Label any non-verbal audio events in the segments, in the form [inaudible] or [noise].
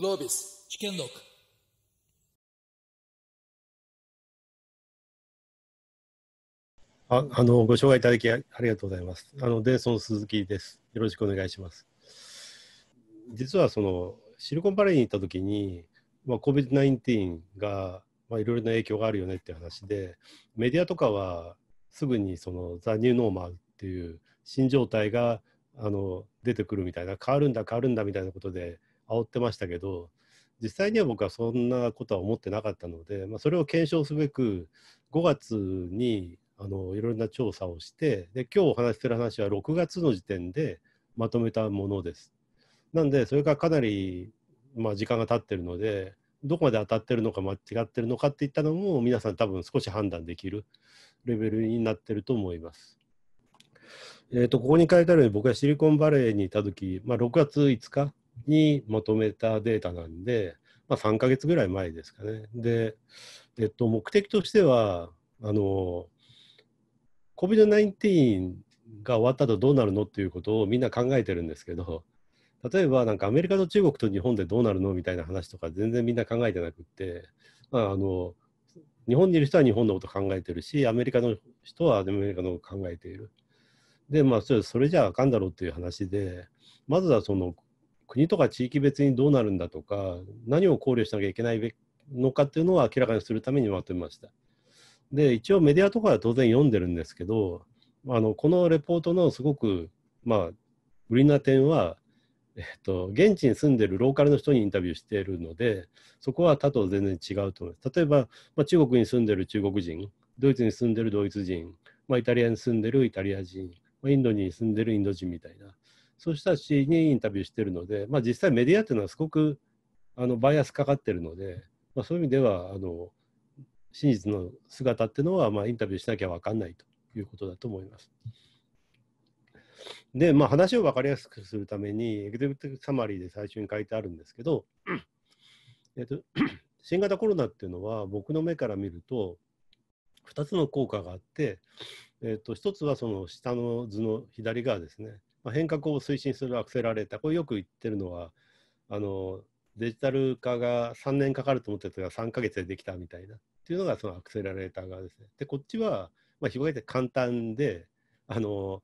Globis, chicken nook. ああのご紹介いただきありがとうございます。あのデーソン鈴木です。よろしくお願いします。実はそのシリコンバレーに行った時に、まあ、COVID-19 が、まあ、いろいろな影響があるよねっていう話でメディアとかはすぐにそのザ・ニューノーマルっていう新状態があの出てくるみたいな変わるんだ変わるんだみたいなことで煽ってましたけど実際には僕はそんなことは思ってなかったので、まあ、それを検証すべく5月にあのいろんな調査をしてで今日お話しする話は6月の時点でまとめたものです。なんでそれがかなり、まあ、時間が経ってるのでどこまで当たってるのか間違ってるのかっていったのも皆さん多分少し判断できるレベルになってると思います。えーと、ここに書いてあるように僕はシリコンバレーにいた時、まあ、6月5日にまとめたデータなんで、まあ、3ヶ月ぐらい前ですかね。で、えっと、目的としては、あの、COVID-19 が終わった後どうなるのっていうことをみんな考えてるんですけど、例えばなんかアメリカと中国と日本でどうなるのみたいな話とか全然みんな考えてなくって、まあ、あの日本にいる人は日本のこと考えてるしアメリカの人はアメリカのこと考えているでまあそれじゃああかんだろうっていう話でまずはその国とか地域別にどうなるんだとか何を考慮しなきゃいけないのかっていうのを明らかにするためにまとめました。で一応メディアとかは当然読んでるんですけどあのこのレポートのすごく、まあ、売りな点は、えっと、現地に住んでるローカルの人にインタビューしているのでそこは他と全然違うと思います。例えば、まあ、中国に住んでる中国人ドイツに住んでるドイツ人、まあ、イタリアに住んでるイタリア人、まインドに住んでるインド人みたいなそうした人にインタビューしてるので、まあ、実際メディアっていうのはすごくあのバイアスかかってるので、まあ、そういう意味ではあの真実の姿っていうのは、まあ、インタビューしなきゃ分かんないということだと思います。で、まあ、話を分かりやすくするためにエグゼクティブサマリーで最初に書いてあるんですけど、えっと、新型コロナっていうのは僕の目から見ると2つの効果があって、えっと、1つはその下の図の左側ですねまあ、変革を推進するアクセラレーターこれよく言ってるのはあのデジタル化が3年かかると思ってたやつが3か月でできたみたいなっていうのがそのアクセラレーター側ですね。でこっちは、まあ、広げて簡単であの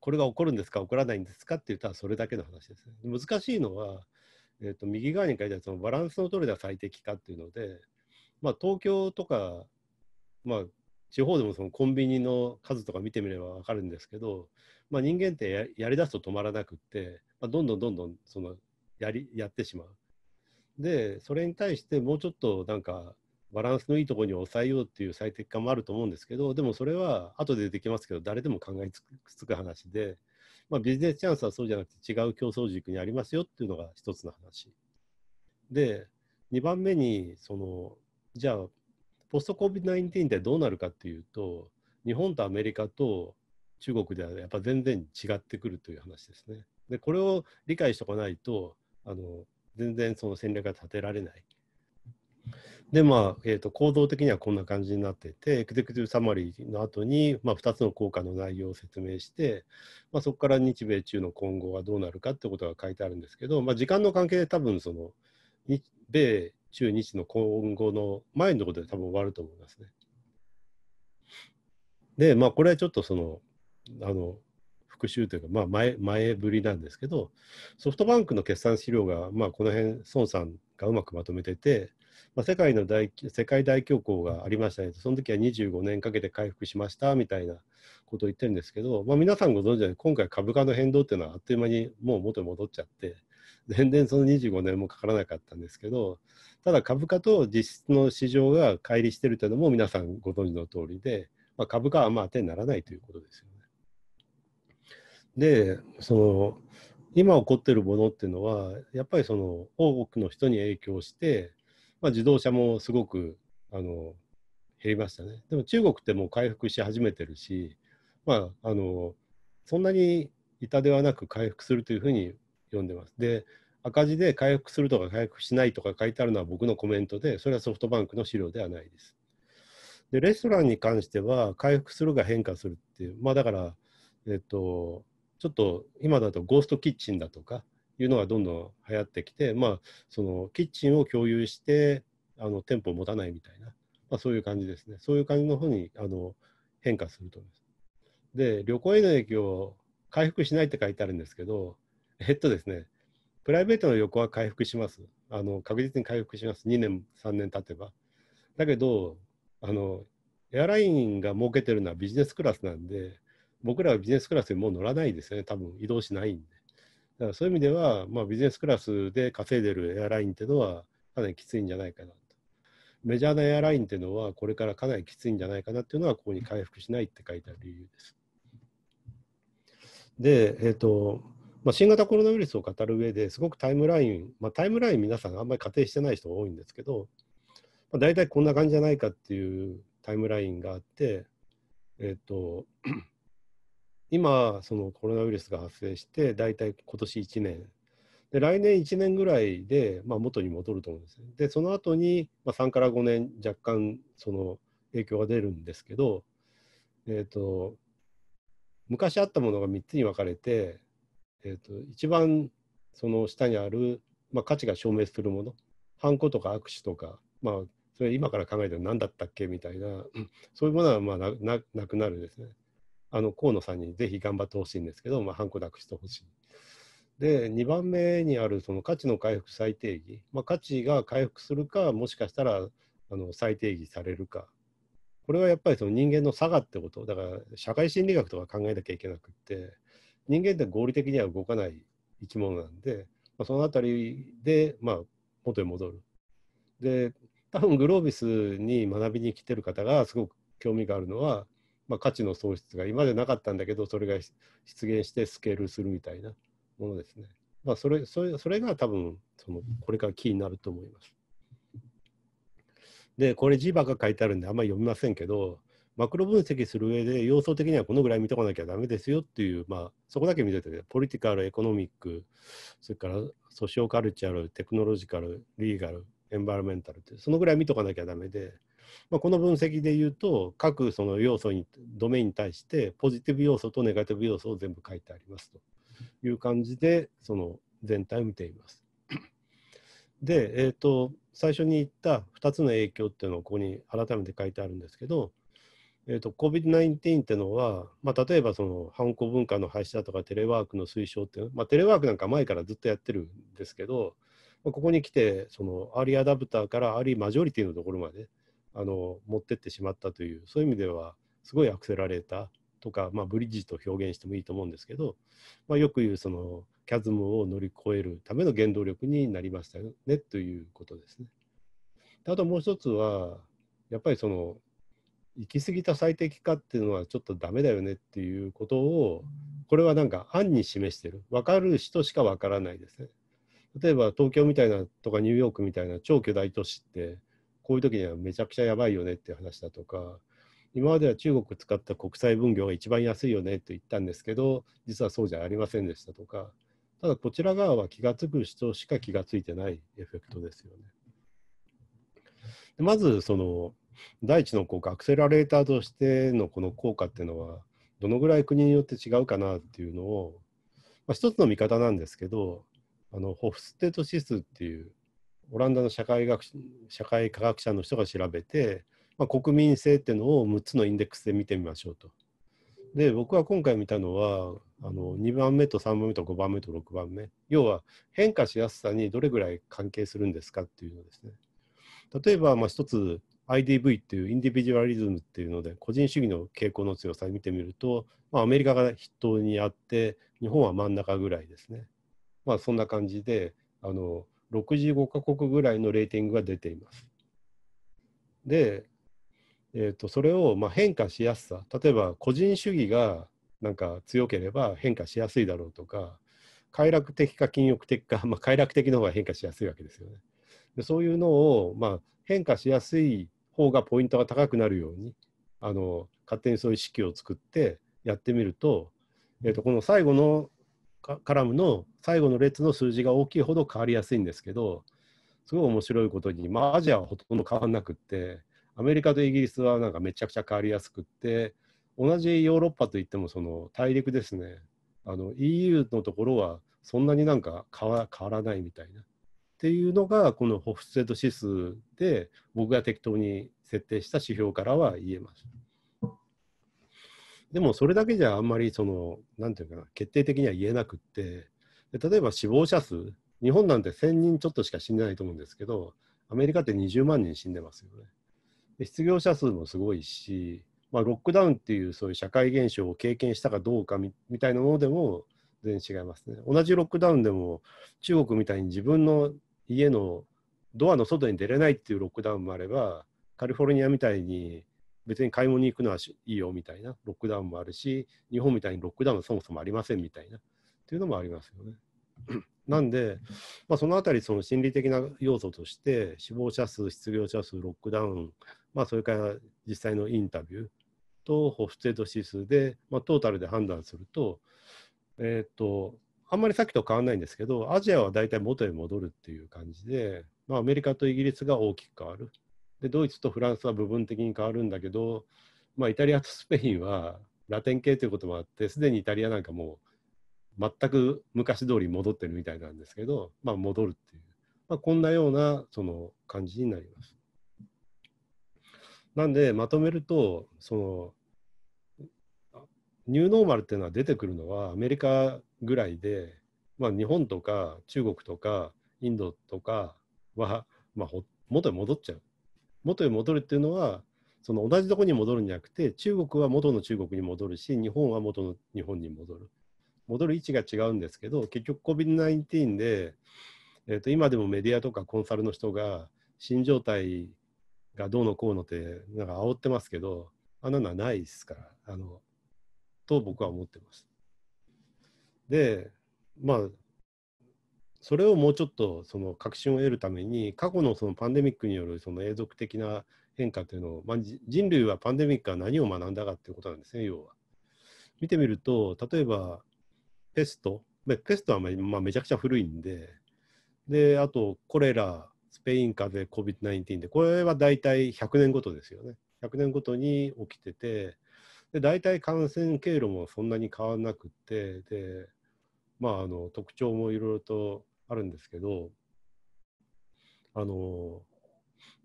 これが起こるんですか起こらないんですかって言ったらそれだけの話です、ね。難しいのは、えーと、と右側に書いてあるそのバランスの取れた最適化っていうので、まあ、東京とか、まあ、地方でもそのコンビニの数とか見てみれば分かるんですけど、まあ、人間ってやりだすと止まらなくって、まあ、どんどんどんどんそのやりやってしまう。でそれに対してもうちょっとなんかバランスのいいところに抑えようっていう最適化もあると思うんですけどでもそれは後でできますけど誰でも考えつく話で、まあ、ビジネスチャンスはそうじゃなくて違う競争軸にありますよっていうのが一つの話。で2番目にそのじゃあポスト COVID-19 ってどうなるかっていうと、日本とアメリカと中国ではやっぱ全然違ってくるという話ですね。で、これを理解しておかないと、あの全然その戦略が立てられない。で、まあ、えーと、構造的にはこんな感じになってて、エクゼクティブサマリーの後に、まあ、2つの効果の内容を説明して、まあ、そこから日米中の今後はどうなるかってことが書いてあるんですけど、まあ、時間の関係で多分その、米中日の今後の前のことで多分終わると思いますね。で、まあ、これはちょっとその、あの、復習というか、まあ前、前ぶりなんですけど、ソフトバンクの決算資料が、まあ、この辺、孫さんがうまくまとめてて、まあ、世界の大世界大恐慌がありましたねその時は25年かけて回復しましたみたいなことを言ってるんですけど、まあ、皆さんご存知で、今回株価の変動っていうのはあっという間にもう元に戻っちゃって全然その25年もかからなかったんですけどただ株価と実質の市場が乖離してるというのも皆さんご存知の通りで、まあ、株価はまあ当てにならないということですよね。でその今起こってるものっていうのはやっぱりその多くの人に影響して、まあ、自動車もすごくあの減りましたねでも中国ってもう回復し始めてるし、まあ、あのそんなに痛手はなく回復するというふうに読んでます。で赤字で回復するとか回復しないとか書いてあるのは僕のコメントで、それはソフトバンクの資料ではないです。で、レストランに関しては、回復するが変化するっていう、まあだから、えっと、ちょっと今だとゴーストキッチンだとかいうのがどんどん流行ってきて、まあ、そのキッチンを共有して、あの店舗を持たないみたいな、まあ、そういう感じですね。そういう感じの方にあの変化すると思います。で、旅行への影響、回復しないって書いてあるんですけど、えっとですね、プライベートの横は回復します。あの確実に回復します。2年、3年経てば。だけど、あのエアラインが設けてるのはビジネスクラスなんで、僕らはビジネスクラスにもう乗らないですよね、多分移動しないんで。だからそういう意味では、まあ、ビジネスクラスで稼いでるエアラインっていうのは、かなりきついんじゃないかなと。メジャーなエアラインっていうのは、これからかなりきついんじゃないかなっていうのは、ここに回復しないって書いてある理由です。で、えっ、ー、と、まあ、新型コロナウイルスを語る上ですごくタイムライン、まあ、タイムライン皆さんあんまり仮定してない人が多いんですけど、まあ、大体こんな感じじゃないかっていうタイムラインがあって、えっ、と、[clears throat] 今そのコロナウイルスが発生して大体今年1年で来年1年ぐらいで、まあ、元に戻ると思うんですでその後に、まあ、3から5年若干その影響が出るんですけど、えっと、と昔あったものが3つに分かれてえーと、一番その下にある、まあ、価値が証明するものハンコとか握手とか、まあ、それ今から考えたも何だったっけみたいなそういうものはまあななくなるですねあの河野さんにぜひ頑張ってほしいんですけど、まあ、ハンコで握手してほしい。で2番目にあるその価値の回復再定義、まあ、価値が回復するかもしかしたらあの再定義されるかこれはやっぱりその人間の差がってことだから社会心理学とか考えなきゃいけなくって人間って合理的には動かない生き物なんで、まあ、その辺りで、まあ、元に戻る。で多分グロービスに学びに来てる方がすごく興味があるのは、まあ、価値の創出が今までなかったんだけどそれが出現してスケールするみたいなものですね。まあ、それそれそれが多分そのこれからキーになると思います。でこれ字ばが書いてあるんであんまり読みませんけどマクロ分析する上で、要素的にはこのぐらい見とかなきゃだめですよっていう、まあ、そこだけ見てて、ね、ポリティカル、エコノミック、それからソシオカルチャル、テクノロジカル、リーガル、エンバーメンタルって、そのぐらい見とかなきゃだめで、まあ、この分析で言うと、各その要素に、ドメインに対して、ポジティブ要素とネガティブ要素を全部書いてありますという感じで、その全体を見ています。で、えーと、と最初に言った2つの影響っていうのをここに改めて書いてあるんですけどえーと、COVID-19 ってのは、まあ、例えばその犯行文化の廃止だとかテレワークの推奨っていう、まあ、テレワークなんか前からずっとやってるんですけど、まあ、ここに来てそのアーリーアダプターからアーリーマジョリティのところまであの持ってってしまったというそういう意味ではすごいアクセラレーターとか、まあ、ブリッジと表現してもいいと思うんですけど、まあ、よく言うそのキャズムを乗り越えるための原動力になりましたよねということですね。あともう一つはやっぱりその行き過ぎた最適化っていうのはちょっとダメだよねっていうことをこれはなんか案に示してる分かる人しか分からないですね。例えば東京みたいなとかニューヨークみたいな超巨大都市ってこういう時にはめちゃくちゃやばいよねっていう話だとか今までは中国使った国際分業が一番安いよねと言ったんですけど実はそうじゃありませんでしたとかただこちら側は気が付く人しか気が付いてないエフェクトですよね。まずその第一の効果アクセラレーターとしてのこの効果っていうのはどのぐらい国によって違うかなっていうのを、まあ、一つの見方なんですけどあのホフステト指数っていうオランダの社会学社会科学者の人が調べて、まあ、国民性っていうのを6つのインデックスで見てみましょうと。で僕は今回見たのはあの2番目と3番目と5番目と6番目要は変化しやすさにどれぐらい関係するんですかっていうのですね。例えば、まあ、一つ IDV っていうインディビジュアリズムっていうので個人主義の傾向の強さを見てみると、まあ、アメリカが筆頭にあって日本は真ん中ぐらいですね。まあ、そんな感じであの65カ国ぐらいのレーティングが出ています。で、えーと、それをまあ変化しやすさ例えば個人主義がなんか強ければ変化しやすいだろうとか快楽的か禁欲的か、まあ、快楽的の方が変化しやすいわけですよね。でそういうのを、まあ、変化しやすい方がポイントが高くなるようにあの勝手にそういう式を作ってやってみると,、えー、とこの最後のカラムの最後の列の数字が大きいほど変わりやすいんですけどすごい面白いことに、まあ、アジアはほとんど変わんなくってアメリカとイギリスはなんかめちゃくちゃ変わりやすくって同じヨーロッパといってもその大陸ですねあの EU のところはそんなになんか変わらないみたいなっていうのがこのホフステッド指数で僕が適当に設定した指標からは言えます。でもそれだけじゃあんまりその何て言うかな決定的には言えなくってで例えば死亡者数日本なんて1000人ちょっとしか死んでないと思うんですけどアメリカって20万人死んでますよね。で失業者数もすごいし、まあ、ロックダウンっていうそういう社会現象を経験したかどうかみたいなものでも全然違いますね。同じロックダウンでも中国みたいに自分の家のドアの外に出れないっていうロックダウンもあればカリフォルニアみたいに別に買い物に行くのはいいよみたいなロックダウンもあるし日本みたいにロックダウンそもそもありませんみたいなっていうのもありますよね。[laughs] なんで、まあ、そのあたりその心理的な要素として死亡者数失業者数ロックダウン、まあ、それから実際のインタビューとホフテッド指数で、まあ、トータルで判断すると,、えーとあんまりさっきと変わんないんですけど、アジアは大体元へ戻るっていう感じで、まあ、アメリカとイギリスが大きく変わる。で、ドイツとフランスは部分的に変わるんだけど、まあ、イタリアとスペインはラテン系ということもあって、すでにイタリアなんかもう全く昔通り戻ってるみたいなんですけど、まあ、戻るっていう、まあ、こんなようなその感じになります。なんで、まとめると、そのニューノーマルっていうのは出てくるのはアメリカぐらいで、まあ、日本とか中国とかインドとかは、まあ、元へ戻っちゃう。元へ戻るっていうのはその同じとこに戻るんじゃなくて中国は元の中国に戻るし日本は元の日本に戻る。戻る位置が違うんですけど結局 COVID-19 で、えー、と今でもメディアとかコンサルの人が新状態がどうのこうのってなんか煽ってますけどあんなのはないですから。あのと僕は思ってます。でまあそれをもうちょっとその確信を得るために過去のそのパンデミックによるその永続的な変化というのを、まあ、人類はパンデミックから何を学んだかということなんですね要は。見てみると例えばペストペストはまあめちゃくちゃ古いんでであとコレラスペイン風邪 COVID-19 でこれは大体100年ごとですよね100年ごとに起きててで大体感染経路もそんなに変わらなくてで、まあ、あの特徴もいろいろとあるんですけどあの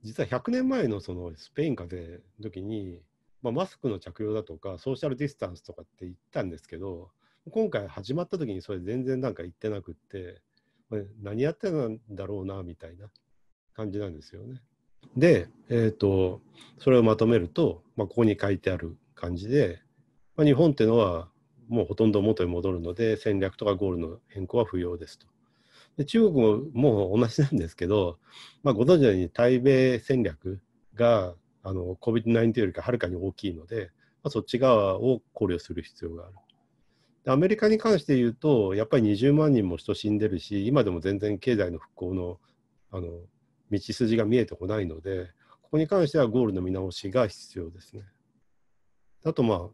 実は100年前のそのスペイン風邪の時に、まあ、マスクの着用だとかソーシャルディスタンスとかって言ったんですけど今回始まった時にそれ全然なんか言ってなくって何やってたんだろうなみたいな感じなんですよね。で、えーとそれをまとめると、まあ、ここに書いてある感じで、まあ、日本っていうのはもうほとんど元に戻るので戦略とかゴールの変更は不要ですと。で中国ももう同じなんですけど、まあ、ご存知のように対米戦略があの COVID-19 よりかはるかに大きいので、まあ、そっち側を考慮する必要がある。アメリカに関して言うと、やっぱり20万人も人死んでるし、今でも全然経済の復興のあの道筋が見えてこないので、ここに関してはゴールの見直しが必要ですね。あとまあ、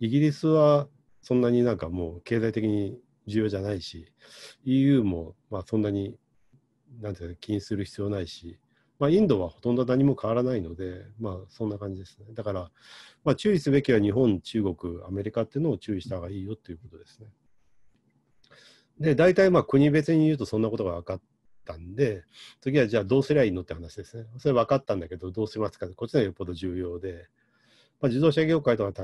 イギリスはそんなになんかもう経済的に重要じゃないし、EU もまあそんなに、なんていうか、気にする必要ないし、まあ、インドはほとんど何も変わらないので、まあ、そんな感じですね。だから、まあ、注意すべきは日本、中国、アメリカっていうのを注意した方がいいよということですね。で、大体まあ国別に言うとそんなことが分かったんで、次はじゃあどうすりゃいいのって話ですね。それ分かったんだけど、どうしますかこっちのはよっぽど重要で、まあ、自動車業界とか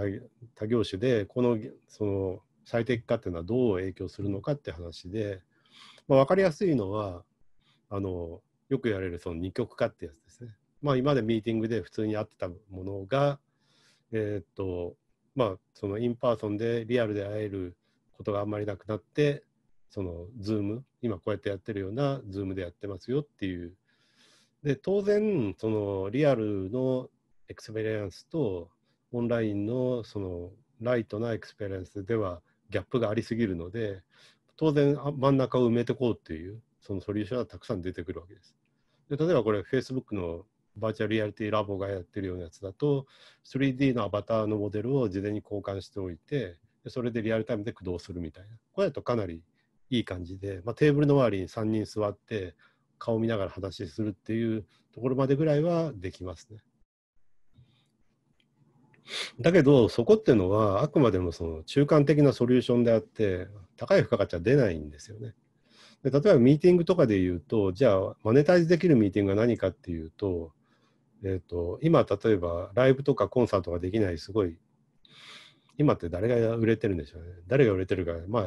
他業種でこのその最適化っていうのはどう影響するのかって話で、まあ、分かりやすいのはあのよく言われるその二極化ってやつですね。まあ、今までミーティングで普通に会ってたものが、えー、っとまあ、そのインパーソンでリアルで会えることがあんまりなくなってその Zoom 今こうやってやってるようなズームでやってますよっていうで当然そのリアルのエクスペリエンスとオンラインのそのライトなエクスペリエンスではギャップがありすぎるので当然真ん中を埋めてこうっていうそのソリューションはたくさん出てくるわけです。で例えばこれ Facebook のバーチャルリアリティラボがやってるようなやつだと 3D のアバターのモデルを事前に交換しておいてそれでリアルタイムで駆動するみたいなこれだとかなりいい感じで、まあ、テーブルの周りに3人座って顔見ながら話しするっていうところまでぐらいはできますね。だけど、そこっていうのは、あくまでもその中間的なソリューションであって、高い付加価値は出ないんですよね。で例えばミーティングとかで言うと、じゃあ、マネタイズできるミーティングは何かっていうと、えーと今、例えばライブとかコンサートができない、すごい、今って誰が売れてるんでしょうね。誰が売れてるか、まあ、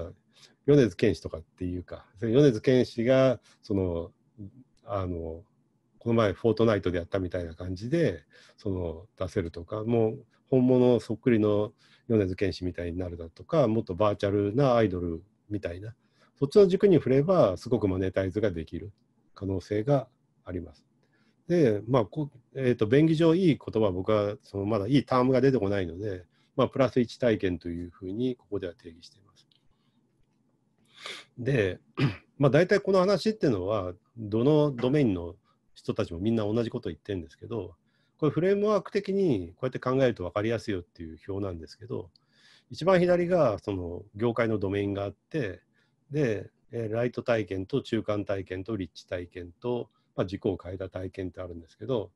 米津玄師とかっていうか、米津玄師が、その、あの、この前、フォートナイトでやったみたいな感じで、その、出せるとか、もう、本物そっくりの米津玄師みたいになるだとかもっとバーチャルなアイドルみたいなそっちの軸に振ればすごくマネタイズができる可能性があります。でまあこ、えーと、便宜上いい言葉は僕はそのまだいいタームが出てこないので、まあ、プラス1体験というふうにここでは定義しています。で、[clears throat] まあ、大体この話っていうのはどのドメインの人たちもみんな同じこと言ってるんですけどこれフレームワーク的にこうやって考えると分かりやすいよっていう表なんですけど一番左がその業界のドメインがあってでライト体験と中間体験とリッチ体験と、まあ、己を変えた体験ってあるんですけど、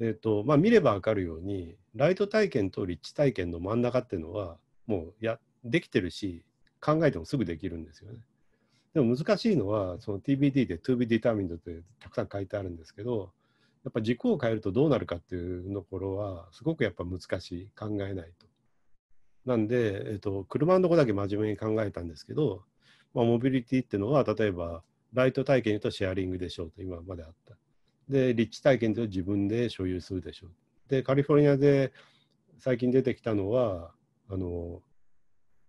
えーとまあ、見れば分かるようにライト体験とリッチ体験の真ん中っていうのはもうやできてるし考えてもすぐできるんですよね。でも難しいのはその TBD で To be determined ってたくさん書いてあるんですけどやっぱ軸を変えるとどうなるかっていうところはすごくやっぱ難しい考えないと。なんで、えっと、車のとこだけ真面目に考えたんですけど、まあ、モビリティっていうのは例えばライト体験とシェアリングでしょうと今まであった。で立地体験と自分で所有するでしょう。でカリフォルニアで最近出てきたのはあの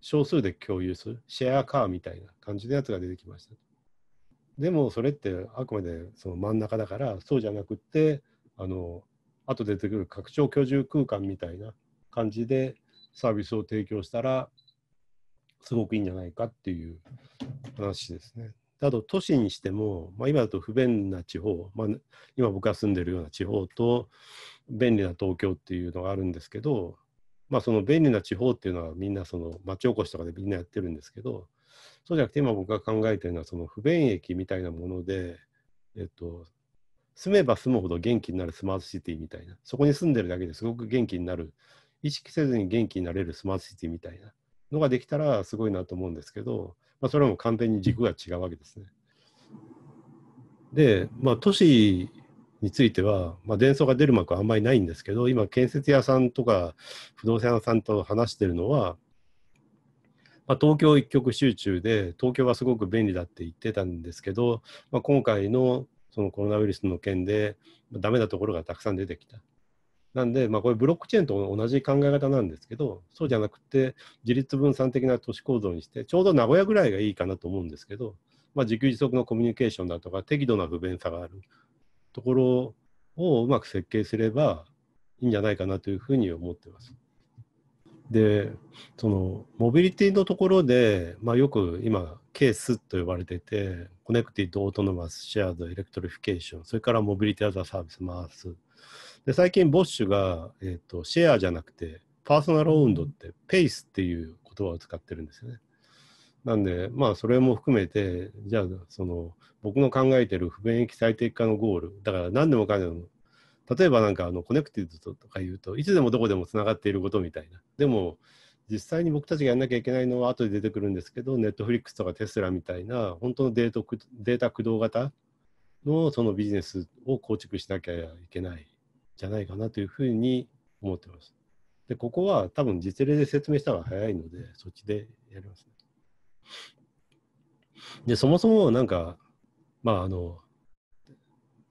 少数で共有するシェアカーみたいな感じのやつが出てきました。でもそれってあくまでその真ん中だからそうじゃなくってあの後出てくる拡張居住空間みたいな感じでサービスを提供したらすごくいいんじゃないかっていう話ですね。あと都市にしても、まあ、今だと不便な地方、まあ、今僕が住んでるような地方と便利な東京っていうのがあるんですけど、まあ、その便利な地方っていうのはみんなその町おこしとかでみんなやってるんですけどそうじゃなくて今僕が考えてるのはその不便益みたいなもので、えっと、住めば住むほど元気になるスマートシティみたいなそこに住んでるだけですごく元気になる意識せずに元気になれるスマートシティみたいなのができたらすごいなと思うんですけど、まあ、それも完全に軸が違うわけですね。で、まあ、都市については、まあ、伝送が出る幕はあんまりないんですけど今建設屋さんとか不動産屋さんと話してるのはまあ、東京一極集中で東京はすごく便利だって言ってたんですけど、まあ、今回のそのコロナウイルスの件でダメなところがたくさん出てきた。なんで、まあ、これブロックチェーンと同じ考え方なんですけど、そうじゃなくて、自立分散的な都市構造にして、ちょうど名古屋ぐらいがいいかなと思うんですけど、まあ、自給自足のコミュニケーションだとか、適度な不便さがあるところをうまく設計すればいいんじゃないかなというふうに思ってます。でそのモビリティのところで、まあ、よく今ケースと呼ばれていてコネクティッド・オートノマス・シェアード・エレクトリフィケーションそれからモビリティ・アザ・サービス回すで最近ボッシュが、えーと、シェアじゃなくてパーソナルオウンドってペースっていう言葉を使ってるんですよねなんでまあそれも含めてじゃあその僕の考えてる不便益最適化のゴールだから何でもかんでも例えばなんかあのコネクティッドとか言うといつでもどこでもつながっていることみたいなでも実際に僕たちがやんなきゃいけないのは後で出てくるんですけどネットフリックスとかテスラみたいな本当のデートデータ駆動型のそのビジネスを構築しなきゃいけないじゃないかなというふうに思ってます。でここは多分実例で説明した方が早いのでそっちでやりますね。でそもそもなんかまああの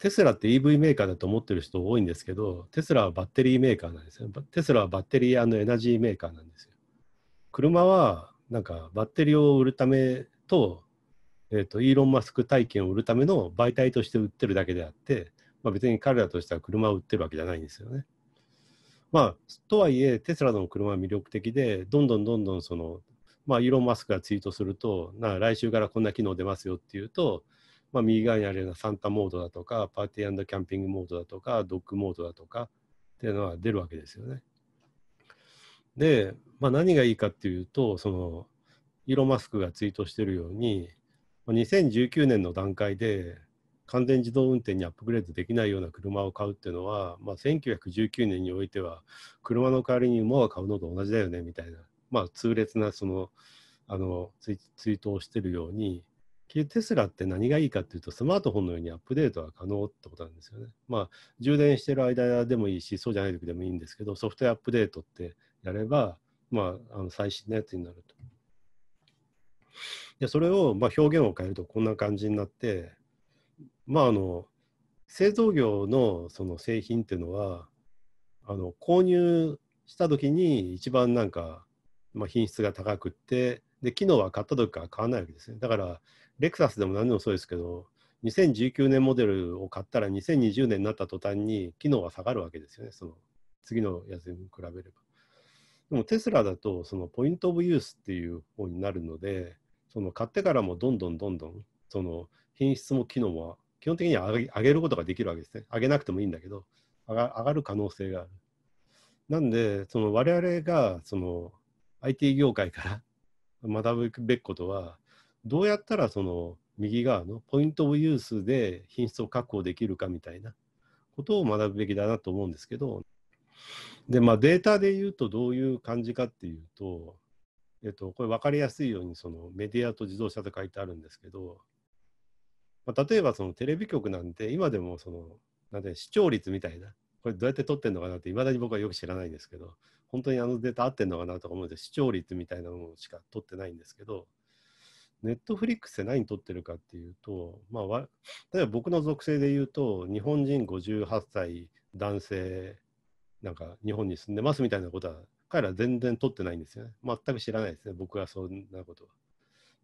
テスラって EV メーカーだと思ってる人多いんですけど、テスラはバッテリーメーカーなんですよ。テスラはバッテリーエナジーメーカーなんですよ。車は、なんかバッテリーを売るためと、えっ、ー、と、イーロン・マスク体験を売るための媒体として売ってるだけであって、まあ、別に彼らとしては車を売ってるわけじゃないんですよね。まあ、とはいえ、テスラの車は魅力的で、どんどんどんどんその、まあ、イーロン・マスクがツイートすると、な来週からこんな機能出ますよっていうと、まあ、右側にあるようなサンタモードだとか、パーティーキャンピングモードだとか、ドッグモードだとかっていうのは出るわけですよね。で、まあ、何がいいかっていうと、そのイーロン・マスクがツイートしてるように、2019年の段階で完全自動運転にアップグレードできないような車を買うっていうのは、まあ、1919年においては、車の代わりに馬を買うのと同じだよねみたいな、まあ、痛烈なそのあのツイツイートをしてるように、結テスラって何がいいかっていうとスマートフォンのようにアップデートが可能ってことなんですよね。まあ充電してる間でもいいしそうじゃない時でもいいんですけどソフトウェアアップデートってやれば、まあ、あの最新のやつになると。でそれを、まあ、表現を変えるとこんな感じになってまああの製造業のその製品っていうのはあの購入した時に一番なんか、まあ、品質が高くってで機能は買った時から買わないわけですねだからレクサスでも何でもそうですけど、2019年モデルを買ったら2020年になった途端に機能は下がるわけですよね、その次のやつに比べれば。でもテスラだとそのポイント・オブ・ユースっていう方になるので、その買ってからもどんどんどんどんその品質も機能も基本的には上げることができるわけですね。上げなくてもいいんだけど、上が上がる可能性がある。なんで、その我々がその IT 業界から学ぶべきことは、どうやったらその右側のポイントをユースで品質を確保できるかみたいなことを学ぶべきだなと思うんですけどで、まあ、データで言うとどういう感じかっていうと、えっと、これ分かりやすいようにそのメディアと自動車と書いてあるんですけど、まあ、例えばそのテレビ局なんて今でもそのなんて視聴率みたいなこれどうやって取ってんのかなっていまだに僕はよく知らないんですけど本当にあのデータ合ってんのかなとか思うんで視聴率みたいなものしか取ってないんですけどネットフリックスで何撮ってるかっていうと、まあ、例えば僕の属性で言うと、日本人58歳男性、なんか日本に住んでますみたいなことは、彼ら全然撮ってないんですよね。全く知らないですね、僕はそんなことは。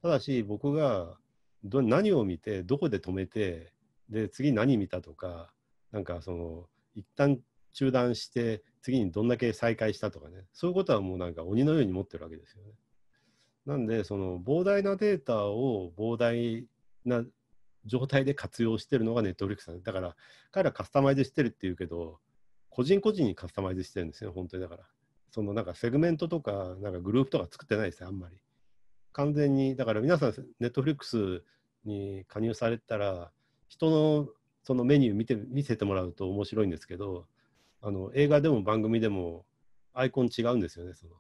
ただし、僕がど何を見て、どこで止めて、で、次何見たとか、なんかその、一旦中断して、次にどんだけ再開したとかね、そういうことはもうなんか鬼のように持ってるわけですよね。なんでその膨大なデータを膨大な状態で活用してるのがネットフリックスだ,、ね、だから彼らカスタマイズしてるっていうけど個人個人にカスタマイズしてるんですよ本当にだからそのなんかセグメントとかなんかグループとか作ってないですねあんまり完全にだから皆さんネットフリックスに加入されたら人のそのメニュー見て見せてもらうと面白いんですけどあの映画でも番組でもアイコン違うんですよねその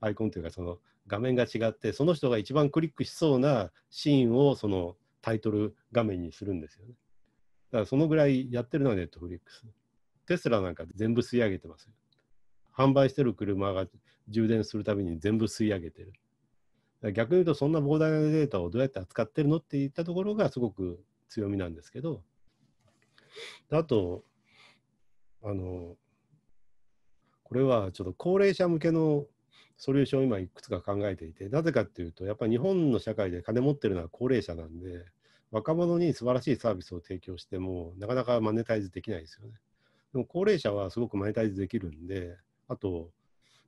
アイコンというかその画面が違ってその人が一番クリックしそうなシーンをそのタイトル画面にするんですよね。だからそのぐらいやってるのはネットフリックス。テスラなんか全部吸い上げてますよ。販売してる車が充電するたびに全部吸い上げてる。逆に言うとそんな膨大なデータをどうやって扱ってるのっていったところがすごく強みなんですけどあとあのこれはちょっと高齢者向けのソリューションを今いくつか考えていて、なぜかっていうと、やっぱり日本の社会で金持ってるのは高齢者なんで、若者に素晴らしいサービスを提供しても、なかなかマネタイズできないですよね。でも高齢者はすごくマネタイズできるんで、あと、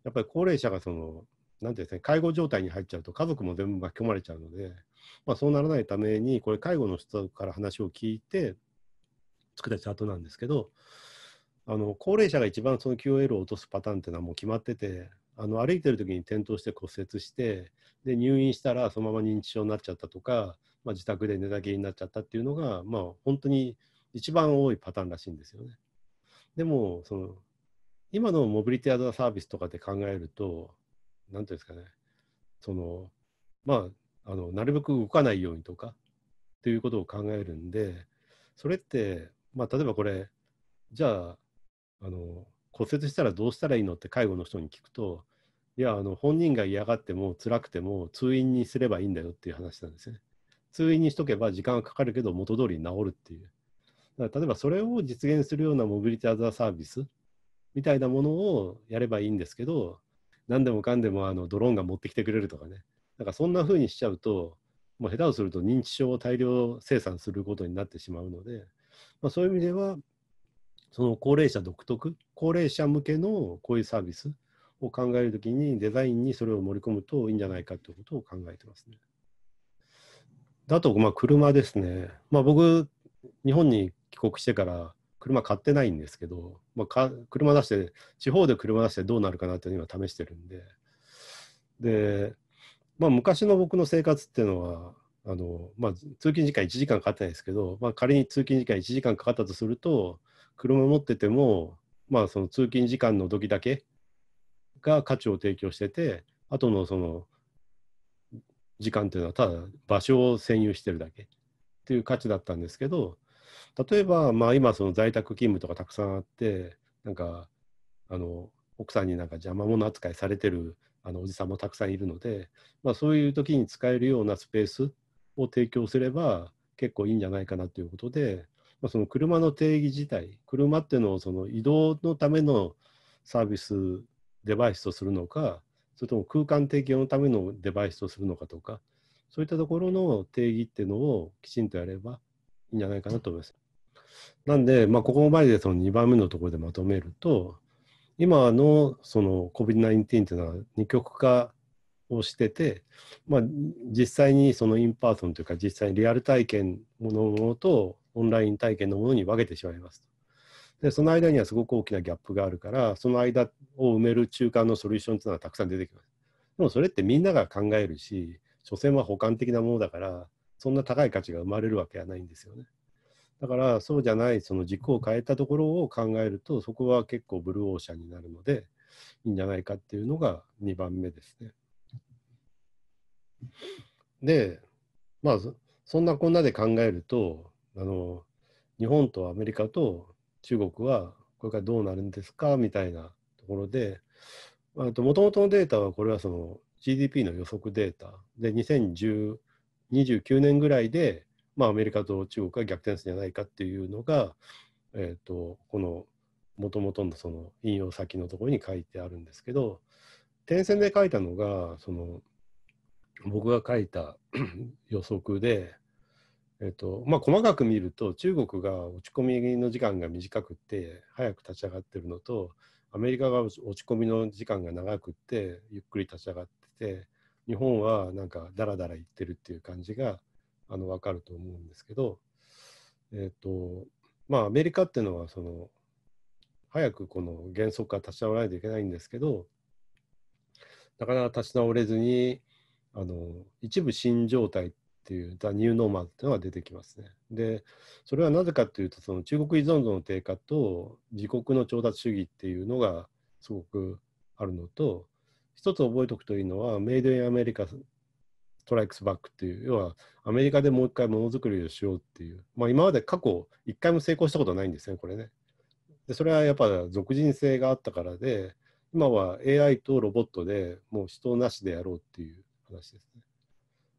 やっぱり高齢者がその、なんていうんですね、介護状態に入っちゃうと家族も全部巻き込まれちゃうので、まあ、そうならないために、これ、介護の人から話を聞いて、作ったチャートなんですけど、あの高齢者が一番その q l を落とすパターンっていうのはもう決まってて、あの歩いてる時に転倒して骨折してで入院したらそのまま認知症になっちゃったとか、まあ、自宅で寝たきりになっちゃったっていうのが、まあ、本当に一番多いパターンらしいんですよね。でもその今のモビリティアドサービスとかで考えると何ていうんですかねそのまああのなるべく動かないようにとかっていうことを考えるんでそれって、まあ、例えばこれじゃああの骨折したらどうしたらいいのって介護の人に聞くといやあの本人が嫌がっても辛くても通院にすればいいんだよっていう話なんですね。通院にしとけば時間がかかるけど元通りに治るっていう。だから例えばそれを実現するようなモビリティアザーサービスみたいなものをやればいいんですけど何でもかんでもあのドローンが持ってきてくれるとかねだからそんな風にしちゃうともう下手をすると認知症を大量生産することになってしまうので、まあ、そういう意味ではその高齢者独特高齢者向けのこういうサービスを考えるときにデザインにそれを盛り込むといいんじゃないかということを考えてますね。だと、まあ、車ですね。まあ、僕、日本に帰国してから車買ってないんですけど、まあ、車出して、地方で車出してどうなるかなっていうのを今試してるんで。で、まあ、昔の僕の生活っていうのは、あのまあ、通勤時間1時間かかってないですけど、まあ、仮に通勤時間1時間かかったとすると、車持ってても、まあ、その通勤時間の時だけが価値を提供してて、あとのその時間っていうのはただ場所を占有してるだけっていう価値だったんですけど、例えば、まあ、今その在宅勤務とかたくさんあって、なんかあの奥さんになんか邪魔者扱いされてるあのおじさんもたくさんいるので、まあ、そういう時に使えるようなスペースを提供すれば結構いいんじゃないかなということでまあ、その車の定義自体車っていうのをその移動のためのサービスデバイスとするのかそれとも空間提供のためのデバイスとするのかとかそういったところの定義っていうのをきちんとやればいいんじゃないかなと思います。なんで、まあ、ここまでその2番目のところでまとめると今のその COVID-19 っていうのは二極化をしてて、まあ、実際にそのインパーソンというか実際にリアル体験のものとオンライン体験のものに分けてしまいますでその間にはすごく大きなギャップがあるからその間を埋める中間のソリューションというのはたくさん出てきますでもそれってみんなが考えるし所詮は補完的なものだからそんな高い価値が生まれるわけはないんですよねだからそうじゃないその軸を変えたところを考えるとそこは結構ブルーオーシャンになるのでいいんじゃないかっていうのが2番目ですね。でまあそんなこんなで考えるとあの日本とアメリカと中国はこれからどうなるんですかみたいなところでもともとのデータはこれはその GDP の予測データで2029年ぐらいで、まあ、アメリカと中国が逆転するんじゃないかっていうのが、えーと、このもともとのその引用先のところに書いてあるんですけど点線で書いたのがその僕が書いた [clears throat] 予測で、えっとまあ、細かく見ると中国が落ち込みの時間が短くて早く立ち上がってるのとアメリカが落ち込みの時間が長くてゆっくり立ち上がってて日本はなんかダラダラ言ってるっていう感じがあの分かると思うんですけど、えっとまあ、アメリカっていうのはその早くこの原則から立ち直らないといけないんですけどなかなか立ち直れずにあの一部新状態っていうザ・ニューノーマルっていうのが出てきますね。でそれはなぜかっていうとその中国依存度の低下と自国の調達主義っていうのがすごくあるのと一つ覚えておくといいのはメイド・イン・アメリカ・ストライクス・バックっていう要はアメリカでもう一回ものづくりをしようっていう、まあ、今まで過去一回も成功したことないんですねこれね。でそれはやっぱ俗人性があったからで今は AI とロボットでもう人なしでやろうっていう話ですね。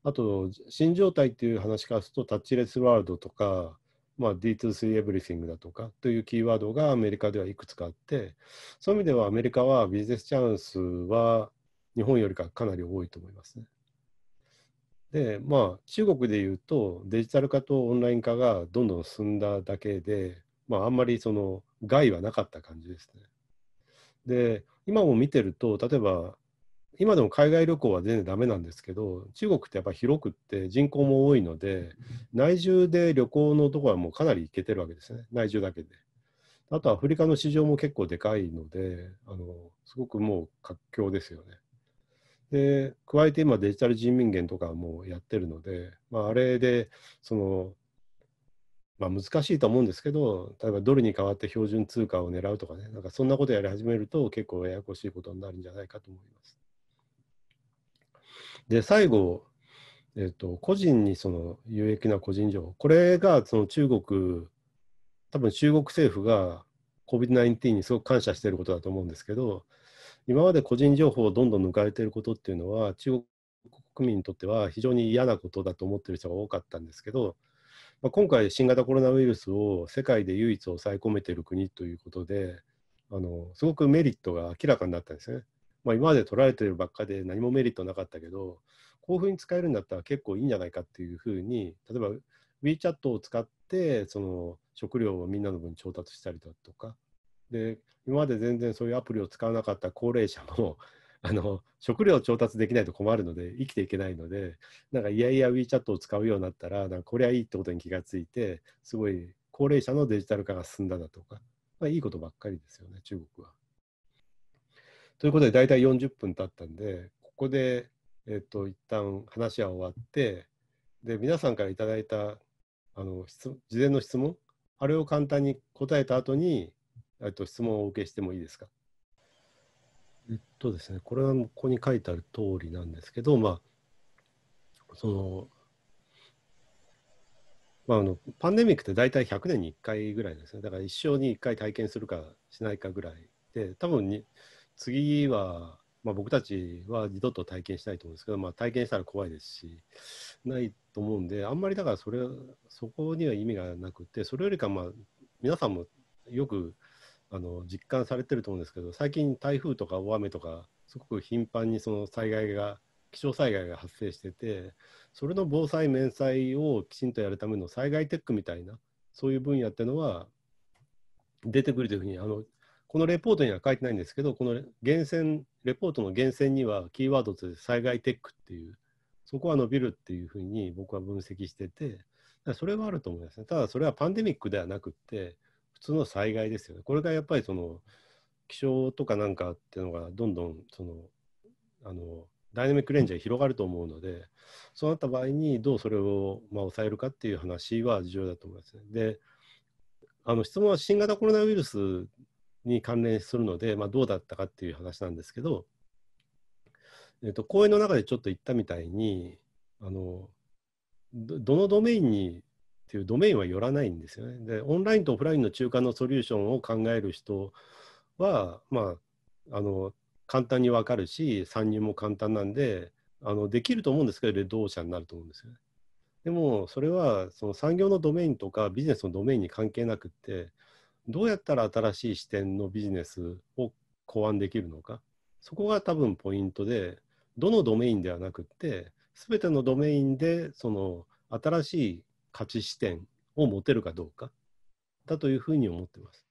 あと、新状態っていう話からすると、タッチレスワールドとか、まあ、D2C エブリシングだとかというキーワードがアメリカではいくつかあって、そういう意味ではアメリカはビジネスチャンスは日本よりかかなり多いと思いますね。で、まあ、中国でいうとデジタル化とオンライン化がどんどん進んだだけで、まあ、あんまりその害はなかった感じですね。で、今も見てると、例えば今でも海外旅行は全然ダメなんですけど中国ってやっぱ広くって人口も多いので内需で旅行のとこはもうかなり行けてるわけですね内需だけであとアフリカの市場も結構でかいのであのすごくもう活況ですよねで加えて今デジタル人民元とかもやってるので、まあ、あれでその、まあ、難しいと思うんですけど例えばドルに代わって標準通貨を狙うとかねなんかそんなことやり始めると結構ややこしいことになるんじゃないかと思います。で最後、えーと、個人にその有益な個人情報これがその中国多分中国政府が COVID-19 にすごく感謝していることだと思うんですけど今まで個人情報をどんどん抜かれていることっていうのは中国国民にとっては非常に嫌なことだと思っている人が多かったんですけど、まあ、今回新型コロナウイルスを世界で唯一抑え込めている国ということであのすごくメリットが明らかになったんですね。まあ、今まで取られてるばっかで何もメリットなかったけどこういうふうに使えるんだったら結構いいんじゃないかっていうふうに例えば WeChat を使ってその食料をみんなの分調達したりだとかで今まで全然そういうアプリを使わなかった高齢者も [laughs] あの食料調達できないと困るので生きていけないのでなんかいやいや WeChat を使うようになったらなんかこれはいいってことに気がついてすごい高齢者のデジタル化が進んだだとか、まあ、いいことばっかりですよね中国は。ということで大体40分経ったんでここで、えーと、一旦話は終わってで皆さんからいただいたあの事前の質問あれを簡単に答えた後にえっと質問をお受けしてもいいですかえっとですねこれはここに書いてある通りなんですけどまあそのまあ、あのパンデミックって大体100年に1回ぐらいですねだから一生に1回体験するかしないかぐらいで多分に次は、まあ、僕たちは二度と体験したいと思うんですけど、まあ、体験したら怖いですしないと思うんであんまりだからそれそこには意味がなくてそれよりかまあ皆さんもよくあの実感されてると思うんですけど最近台風とか大雨とかすごく頻繁にその災害が気象災害が発生しててそれの防災免災をきちんとやるための災害テックみたいなそういう分野っていうのは出てくるというふうにあのこのレポートには書いてないんですけど、この源泉、レポートの源泉にはキーワードとして災害テックっていう、そこは伸びるっていうふうに僕は分析してて、それはあると思いますね。ただそれはパンデミックではなくって、普通の災害ですよね。これがやっぱりその気象とかなんかっていうのがどんどんそのあのダイナミックレンジが広がると思うので、そうなった場合にどうそれをまあ抑えるかっていう話は重要だと思いますね。で、あの質問は新型コロナウイルスに関連するので、まあ、どうだったかっていう話なんですけど、えーと、講演の中でちょっと言ったみたいにあのどのドメインにっていうドメインは寄らないんですよね。でオンラインとオフラインの中間のソリューションを考える人は、まあ、あの簡単に分かるし参入も簡単なんであのできると思うんですけどレ同社になると思うんですよね。でもそれはその産業のドメインとかビジネスのドメインに関係なくってどうやったら新しい視点のビジネスを考案できるのかそこが多分ポイントでどのドメインではなくって全てのドメインでその新しい価値視点を持てるかどうかだというふうに思ってます。